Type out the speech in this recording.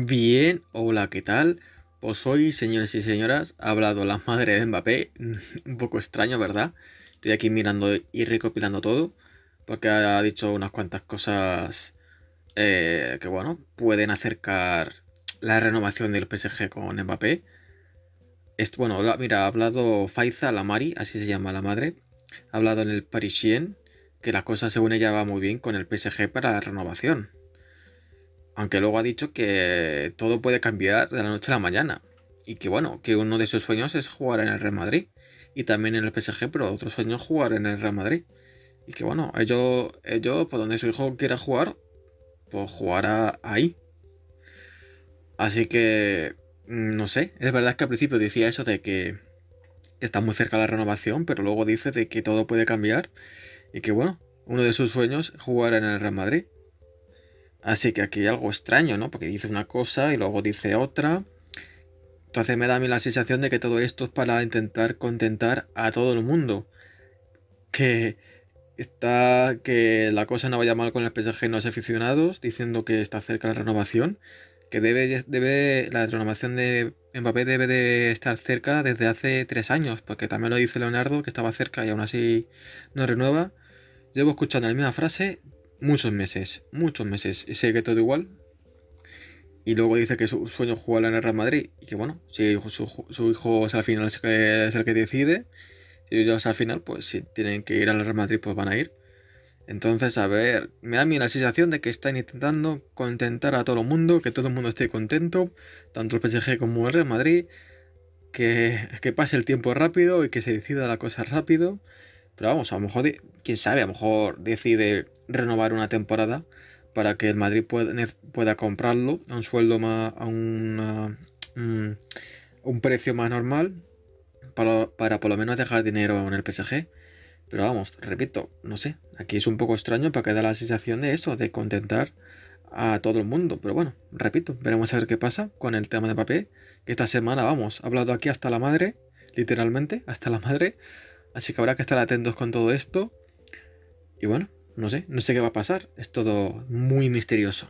Bien, hola, ¿qué tal? Pues hoy, señores y señoras, ha hablado la madre de Mbappé. un poco extraño, ¿verdad? Estoy aquí mirando y recopilando todo, porque ha dicho unas cuantas cosas eh, que, bueno, pueden acercar la renovación del PSG con Mbappé. bueno, mira, ha hablado Faiza Lamari, así se llama la madre. Ha hablado en el Parisien que la cosa, según ella, va muy bien con el PSG para la renovación. Aunque luego ha dicho que todo puede cambiar de la noche a la mañana. Y que bueno, que uno de sus sueños es jugar en el Real Madrid. Y también en el PSG, pero otro sueño es jugar en el Real Madrid. Y que bueno, ellos, ellos por donde su hijo quiera jugar, pues jugará ahí. Así que, mm, no sé, es verdad que al principio decía eso de que está muy cerca la renovación, pero luego dice de que todo puede cambiar y que bueno, uno de sus sueños es jugar en el Real Madrid. Así que aquí hay algo extraño, ¿no? Porque dice una cosa y luego dice otra. Entonces me da a mí la sensación de que todo esto es para intentar contentar a todo el mundo. Que está que la cosa no vaya mal con el paisaje de aficionados, diciendo que está cerca la renovación, que debe, debe la renovación de Mbappé debe de estar cerca desde hace tres años, porque también lo dice Leonardo que estaba cerca y aún así no renueva. Llevo escuchando la misma frase muchos meses, muchos meses, y sigue todo igual. Y luego dice que su sueño es jugar en el Real Madrid. Y que bueno, si su, hijo es al final es, el que decide, si ellos al final, pues si tienen que ir al Real Madrid, pues van a ir. Entonces, a ver, me da a mí la sensación de que están intentando contentar a todo el mundo, que todo el mundo esté contento, tanto el PSG como el Real Madrid, que, que pase el tiempo rápido y que se decida la cosa rápido. Pero vamos, a lo mejor, quién sabe, a lo mejor decide renovar una temporada para que el Madrid pueda, comprarlo a un sueldo más, a mm, un, precio más normal, para, para por lo menos dejar dinero en el PSG. Pero vamos, repito, no sé, aquí es un poco extraño para que da la sensación de eso, de contentar a todo el mundo. Pero bueno, repito, veremos a ver qué pasa con el tema de papel. esta semana, vamos, ha hablado aquí hasta la madre, literalmente, hasta la madre. Así que habrá que estar atentos con todo esto. Y bueno, no sé, no sé qué va a pasar. Es todo muy misterioso.